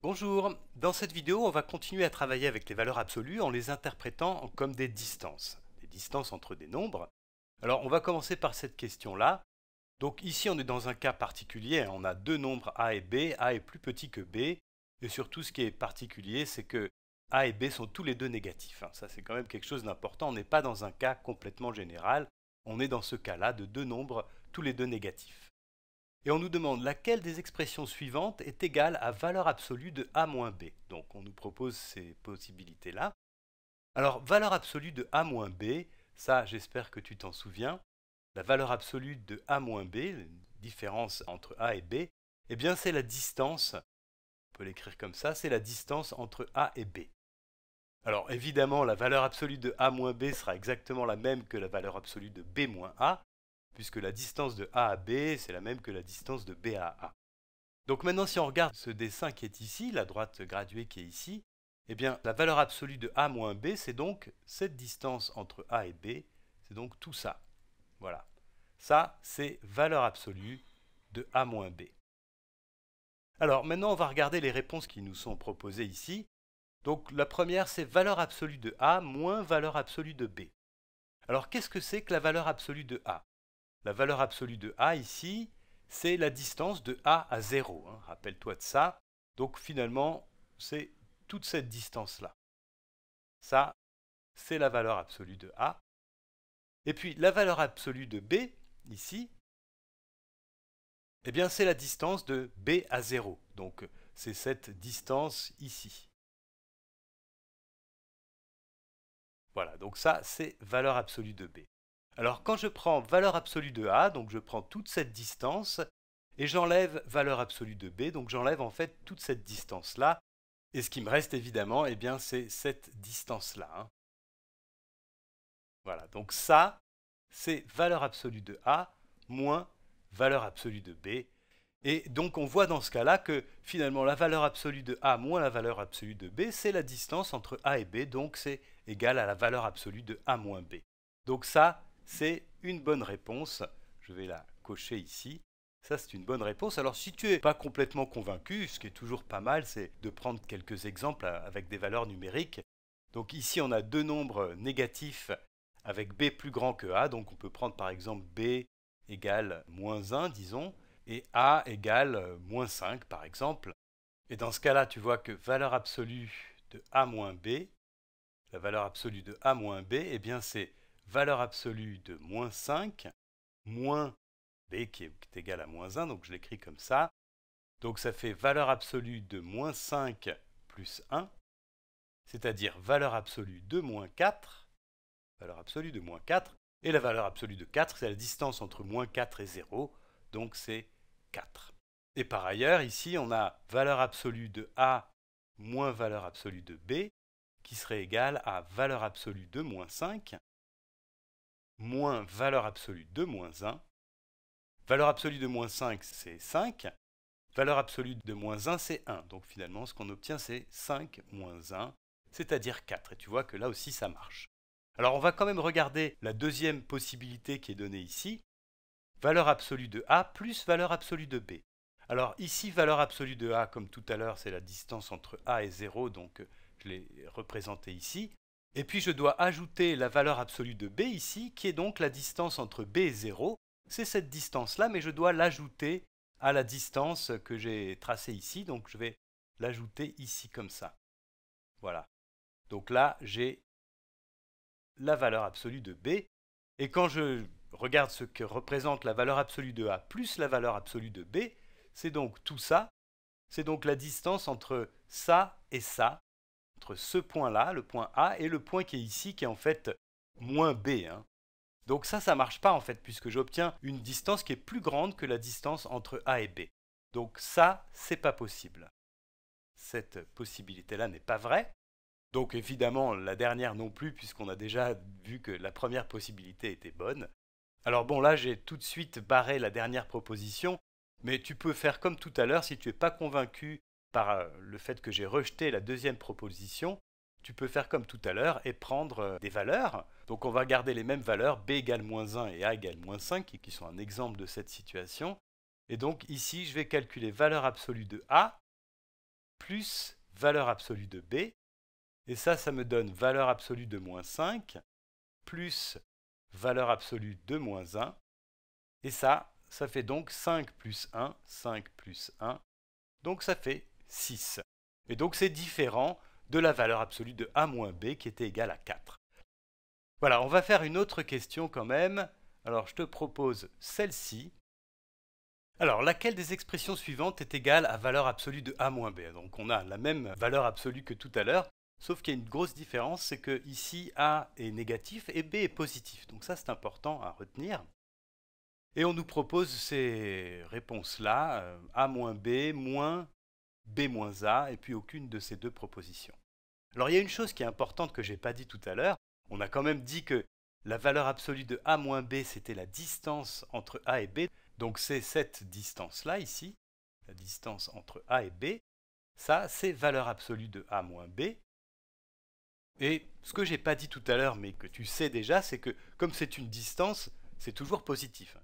Bonjour, dans cette vidéo on va continuer à travailler avec les valeurs absolues en les interprétant comme des distances, des distances entre des nombres. Alors on va commencer par cette question-là. Donc ici on est dans un cas particulier, on a deux nombres A et B, A est plus petit que B, et surtout ce qui est particulier c'est que A et B sont tous les deux négatifs. Hein. Ça c'est quand même quelque chose d'important, on n'est pas dans un cas complètement général, on est dans ce cas-là de deux nombres tous les deux négatifs. Et on nous demande laquelle des expressions suivantes est égale à valeur absolue de a moins b. Donc on nous propose ces possibilités-là. Alors valeur absolue de a moins b, ça j'espère que tu t'en souviens. La valeur absolue de a moins b, différence entre a et b, eh bien c'est la distance, on peut l'écrire comme ça, c'est la distance entre a et b. Alors évidemment, la valeur absolue de a moins b sera exactement la même que la valeur absolue de b moins a, puisque la distance de A à B, c'est la même que la distance de B à A. Donc maintenant, si on regarde ce dessin qui est ici, la droite graduée qui est ici, eh bien, la valeur absolue de A moins B, c'est donc cette distance entre A et B, c'est donc tout ça. Voilà. Ça, c'est valeur absolue de A moins B. Alors maintenant, on va regarder les réponses qui nous sont proposées ici. Donc la première, c'est valeur absolue de A moins valeur absolue de B. Alors qu'est-ce que c'est que la valeur absolue de A la valeur absolue de A ici, c'est la distance de A à 0. Hein. Rappelle-toi de ça. Donc finalement, c'est toute cette distance-là. Ça, c'est la valeur absolue de A. Et puis la valeur absolue de B, ici, eh bien c'est la distance de B à 0. Donc c'est cette distance ici. Voilà, donc ça c'est valeur absolue de B. Alors quand je prends valeur absolue de A, donc je prends toute cette distance, et j'enlève valeur absolue de B, donc j'enlève en fait toute cette distance-là, et ce qui me reste évidemment, eh bien c'est cette distance-là. Hein. Voilà, donc ça, c'est valeur absolue de A moins valeur absolue de B. Et donc on voit dans ce cas-là que finalement la valeur absolue de A moins la valeur absolue de B, c'est la distance entre A et B, donc c'est égal à la valeur absolue de A moins B. Donc ça, c'est une bonne réponse. Je vais la cocher ici. Ça, c'est une bonne réponse. Alors, si tu n'es pas complètement convaincu, ce qui est toujours pas mal, c'est de prendre quelques exemples avec des valeurs numériques. Donc ici, on a deux nombres négatifs avec b plus grand que a. Donc, on peut prendre par exemple b égale moins 1, disons, et a égale moins 5, par exemple. Et dans ce cas-là, tu vois que valeur absolue de a moins b, la valeur absolue de a moins b, eh bien, c'est valeur absolue de moins 5, moins b qui est égal à moins 1, donc je l'écris comme ça. Donc ça fait valeur absolue de moins 5 plus 1, c'est-à-dire valeur absolue de 4, valeur absolue de moins 4, et la valeur absolue de 4, c'est la distance entre moins 4 et 0, donc c'est 4. Et par ailleurs, ici, on a valeur absolue de a moins valeur absolue de b, qui serait égale à valeur absolue de moins 5, moins valeur absolue de moins 1. Valeur absolue de moins 5, c'est 5. Valeur absolue de moins 1, c'est 1. Donc finalement, ce qu'on obtient, c'est 5 moins 1, c'est-à-dire 4. Et tu vois que là aussi, ça marche. Alors on va quand même regarder la deuxième possibilité qui est donnée ici. Valeur absolue de A plus valeur absolue de B. Alors ici, valeur absolue de A, comme tout à l'heure, c'est la distance entre A et 0, donc je l'ai représentée ici. Et puis je dois ajouter la valeur absolue de b ici, qui est donc la distance entre b et 0. C'est cette distance-là, mais je dois l'ajouter à la distance que j'ai tracée ici, donc je vais l'ajouter ici comme ça. Voilà. Donc là, j'ai la valeur absolue de b, et quand je regarde ce que représente la valeur absolue de a plus la valeur absolue de b, c'est donc tout ça, c'est donc la distance entre ça et ça, entre ce point-là, le point A, et le point qui est ici, qui est en fait moins B. Hein. Donc ça, ça marche pas en fait, puisque j'obtiens une distance qui est plus grande que la distance entre A et B. Donc ça, c'est pas possible. Cette possibilité-là n'est pas vraie. Donc évidemment, la dernière non plus, puisqu'on a déjà vu que la première possibilité était bonne. Alors bon, là, j'ai tout de suite barré la dernière proposition, mais tu peux faire comme tout à l'heure, si tu n'es pas convaincu par euh, le fait que j'ai rejeté la deuxième proposition, tu peux faire comme tout à l'heure et prendre euh, des valeurs. Donc on va garder les mêmes valeurs, b égale moins 1 et a égale moins 5, qui sont un exemple de cette situation. Et donc ici, je vais calculer valeur absolue de a plus valeur absolue de b. Et ça, ça me donne valeur absolue de moins 5 plus valeur absolue de moins 1. Et ça, ça fait donc 5 plus 1, 5 plus 1. Donc ça fait 6. Et donc c'est différent de la valeur absolue de a moins b qui était égale à 4. Voilà, on va faire une autre question quand même. Alors je te propose celle-ci. Alors, laquelle des expressions suivantes est égale à valeur absolue de a moins b Donc on a la même valeur absolue que tout à l'heure, sauf qu'il y a une grosse différence, c'est que ici a est négatif et b est positif. Donc ça c'est important à retenir. Et on nous propose ces réponses-là, euh, a moins b moins B-A et puis aucune de ces deux propositions. Alors il y a une chose qui est importante que je n'ai pas dit tout à l'heure, on a quand même dit que la valeur absolue de A moins B c'était la distance entre A et B, donc c'est cette distance-là ici, la distance entre A et B, ça c'est valeur absolue de A moins B, et ce que je n'ai pas dit tout à l'heure, mais que tu sais déjà, c'est que comme c'est une distance, c'est toujours positif.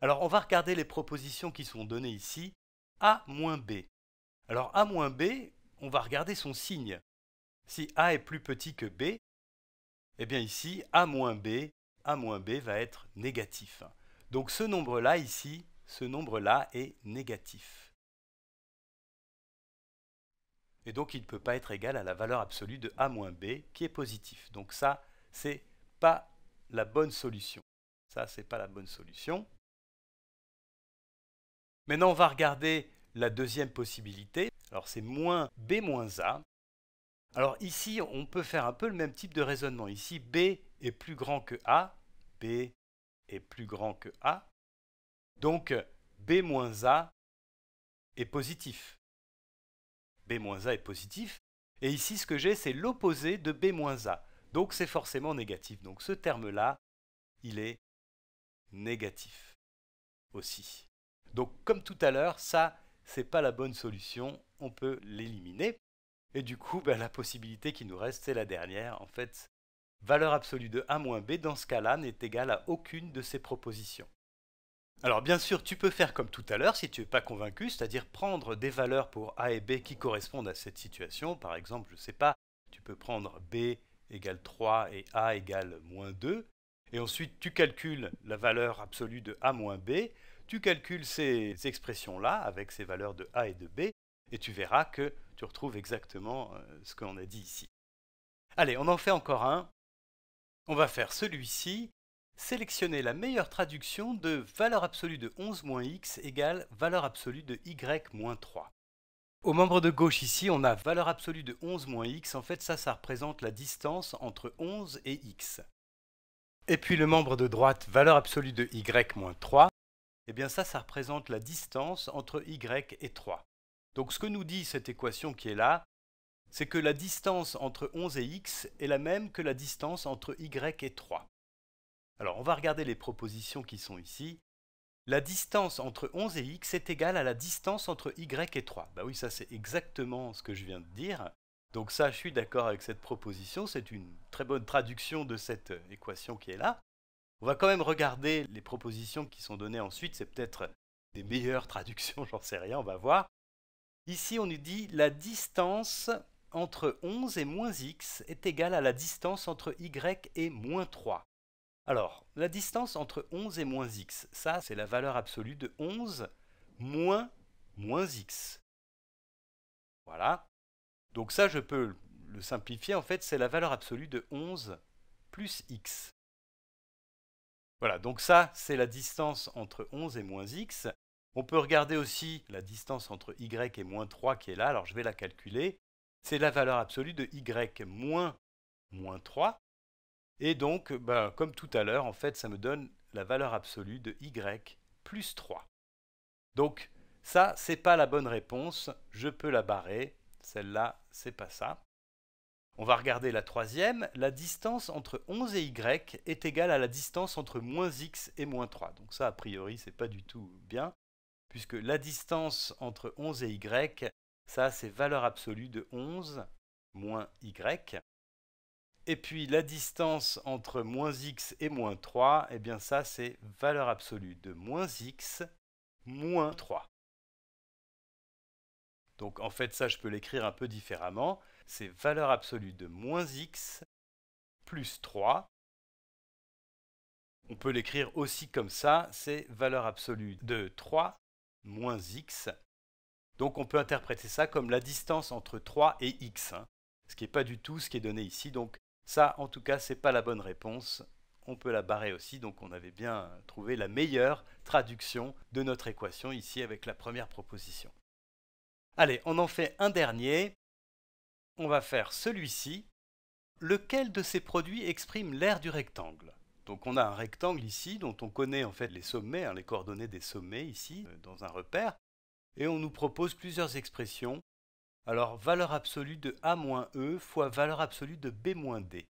Alors on va regarder les propositions qui sont données ici. A moins B. Alors A moins B, on va regarder son signe. Si A est plus petit que B, eh bien ici, A moins B, A moins B va être négatif. Donc ce nombre-là ici, ce nombre-là est négatif. Et donc il ne peut pas être égal à la valeur absolue de A moins B qui est positif. Donc ça, c'est pas la bonne solution. Ça, c'est pas la bonne solution. Maintenant, on va regarder la deuxième possibilité, alors c'est moins B-A. moins Alors ici, on peut faire un peu le même type de raisonnement. Ici, B est plus grand que A. B est plus grand que A. Donc, B-A moins est positif. B-A moins est positif. Et ici, ce que j'ai, c'est l'opposé de B-A. moins Donc, c'est forcément négatif. Donc, ce terme-là, il est négatif aussi. Donc, comme tout à l'heure, ça, c'est pas la bonne solution, on peut l'éliminer. Et du coup, ben, la possibilité qui nous reste, c'est la dernière. En fait, valeur absolue de A moins B dans ce cas-là n'est égale à aucune de ces propositions. Alors bien sûr, tu peux faire comme tout à l'heure si tu n'es pas convaincu, c'est-à-dire prendre des valeurs pour A et B qui correspondent à cette situation. Par exemple, je ne sais pas, tu peux prendre B égale 3 et A égale moins 2. Et ensuite, tu calcules la valeur absolue de A moins B tu calcules ces expressions-là avec ces valeurs de a et de b, et tu verras que tu retrouves exactement euh, ce qu'on a dit ici. Allez, on en fait encore un. On va faire celui-ci. Sélectionner la meilleure traduction de valeur absolue de 11 moins x égale valeur absolue de y moins 3. Au membre de gauche ici, on a valeur absolue de 11 moins x. En fait, ça, ça représente la distance entre 11 et x. Et puis le membre de droite, valeur absolue de y moins 3 eh bien ça, ça représente la distance entre y et 3. Donc ce que nous dit cette équation qui est là, c'est que la distance entre 11 et x est la même que la distance entre y et 3. Alors on va regarder les propositions qui sont ici. La distance entre 11 et x est égale à la distance entre y et 3. Bah oui, ça c'est exactement ce que je viens de dire. Donc ça, je suis d'accord avec cette proposition, c'est une très bonne traduction de cette euh, équation qui est là. On va quand même regarder les propositions qui sont données ensuite, c'est peut-être des meilleures traductions, j'en sais rien, on va voir. Ici, on nous dit la distance entre 11 et moins x est égale à la distance entre y et moins 3. Alors, la distance entre 11 et moins x, ça c'est la valeur absolue de 11 moins moins x. Voilà. Donc ça, je peux le simplifier, en fait, c'est la valeur absolue de 11 plus x. Voilà, donc ça, c'est la distance entre 11 et moins x. On peut regarder aussi la distance entre y et moins 3 qui est là, alors je vais la calculer. C'est la valeur absolue de y moins moins 3. Et donc, ben, comme tout à l'heure, en fait, ça me donne la valeur absolue de y plus 3. Donc, ça, ce n'est pas la bonne réponse. Je peux la barrer. Celle-là, n'est pas ça. On va regarder la troisième. La distance entre 11 et y est égale à la distance entre moins x et moins 3. Donc ça, a priori, ce n'est pas du tout bien, puisque la distance entre 11 et y, ça, c'est valeur absolue de 11 moins y. Et puis la distance entre moins x et moins 3, eh bien ça, c'est valeur absolue de moins x moins 3. Donc en fait, ça, je peux l'écrire un peu différemment c'est valeur absolue de moins x plus 3. On peut l'écrire aussi comme ça, c'est valeur absolue de 3 moins x. Donc on peut interpréter ça comme la distance entre 3 et x, hein. ce qui n'est pas du tout ce qui est donné ici. Donc ça, en tout cas, ce n'est pas la bonne réponse. On peut la barrer aussi, donc on avait bien trouvé la meilleure traduction de notre équation ici avec la première proposition. Allez, on en fait un dernier on va faire celui-ci. Lequel de ces produits exprime l'aire du rectangle Donc on a un rectangle ici dont on connaît en fait les sommets, hein, les coordonnées des sommets ici, euh, dans un repère, et on nous propose plusieurs expressions. Alors valeur absolue de A moins E fois valeur absolue de B moins D.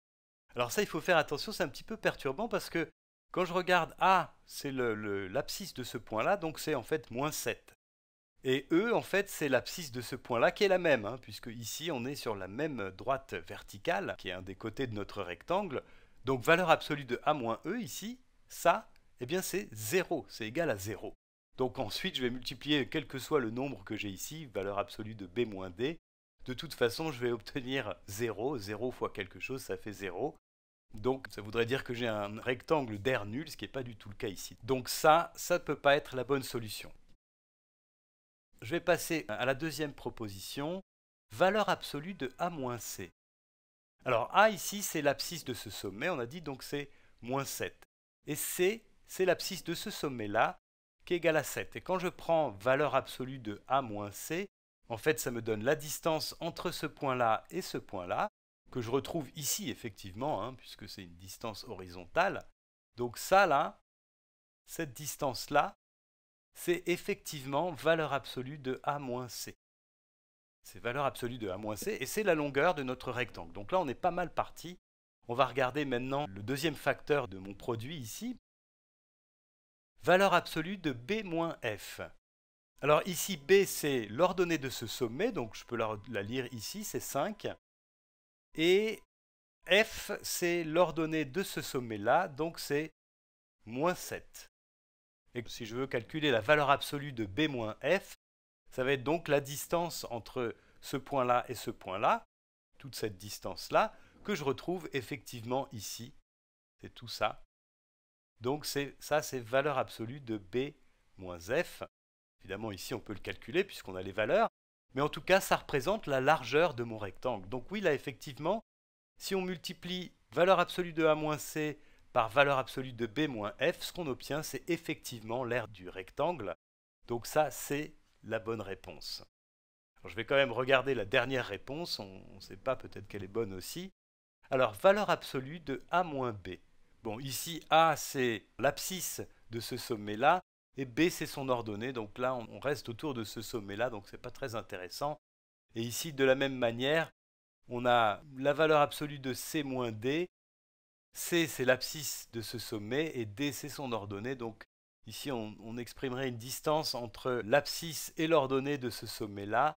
Alors ça, il faut faire attention, c'est un petit peu perturbant parce que quand je regarde A, c'est l'abscisse de ce point-là, donc c'est en fait moins 7. Et E, en fait, c'est l'abscisse de ce point-là qui est la même, hein, puisque ici, on est sur la même droite verticale, qui est un des côtés de notre rectangle. Donc, valeur absolue de A moins E ici, ça, eh bien, c'est 0, c'est égal à 0. Donc ensuite, je vais multiplier quel que soit le nombre que j'ai ici, valeur absolue de B moins D. De toute façon, je vais obtenir 0. 0 fois quelque chose, ça fait 0. Donc ça voudrait dire que j'ai un rectangle d'air nul, ce qui n'est pas du tout le cas ici. Donc ça, ça ne peut pas être la bonne solution. Je vais passer à la deuxième proposition, valeur absolue de A-C. moins Alors A ici, c'est l'abscisse de ce sommet, on a dit donc c'est moins 7. Et C, c'est l'abscisse de ce sommet-là, qui est égal à 7. Et quand je prends valeur absolue de A moins C, en fait, ça me donne la distance entre ce point-là et ce point-là, que je retrouve ici, effectivement, hein, puisque c'est une distance horizontale. Donc ça, là, cette distance-là, c'est effectivement valeur absolue de A-C. C'est valeur absolue de A-C et c'est la longueur de notre rectangle. Donc là, on est pas mal parti. On va regarder maintenant le deuxième facteur de mon produit ici. Valeur absolue de B-F. Alors ici, B, c'est l'ordonnée de ce sommet, donc je peux la, lire ici, c'est 5. Et F, c'est l'ordonnée de ce sommet-là, donc c'est moins 7. Et si je veux calculer la valeur absolue de B-F, ça va être donc la distance entre ce point-là et ce point-là, toute cette distance-là, que je retrouve effectivement ici. C'est tout ça. Donc ça, c'est valeur absolue de B-F. Évidemment, ici, on peut le calculer puisqu'on a les valeurs. Mais en tout cas, ça représente la largeur de mon rectangle. Donc oui, là, effectivement, si on multiplie valeur absolue de A-C par valeur absolue de B-F, moins ce qu'on obtient, c'est effectivement l'aire du rectangle. Donc ça, c'est la bonne réponse. je vais quand même regarder la dernière réponse, on ne sait pas peut-être qu'elle est bonne aussi. Alors, valeur absolue de A moins B. Bon, ici, A, c'est l'abscisse de ce sommet-là, et B, c'est son ordonnée, donc là, on reste autour de ce sommet-là, donc ce n'est pas très intéressant. Et ici, de la même manière, on a la valeur absolue de C moins D, C, c'est l'abscisse de ce sommet, et D, c'est son ordonnée. Donc ici, on, exprimerait une distance entre l'abscisse et l'ordonnée de ce sommet-là,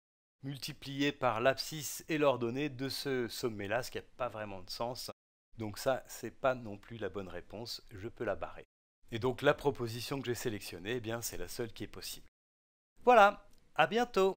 multipliée par l'abscisse et l'ordonnée de ce sommet-là, ce qui n'a pas vraiment de sens. Donc ça, ce n'est pas non plus la bonne réponse, je peux la barrer. Et donc la proposition que j'ai sélectionnée, eh bien c'est la seule qui est possible. Voilà, à bientôt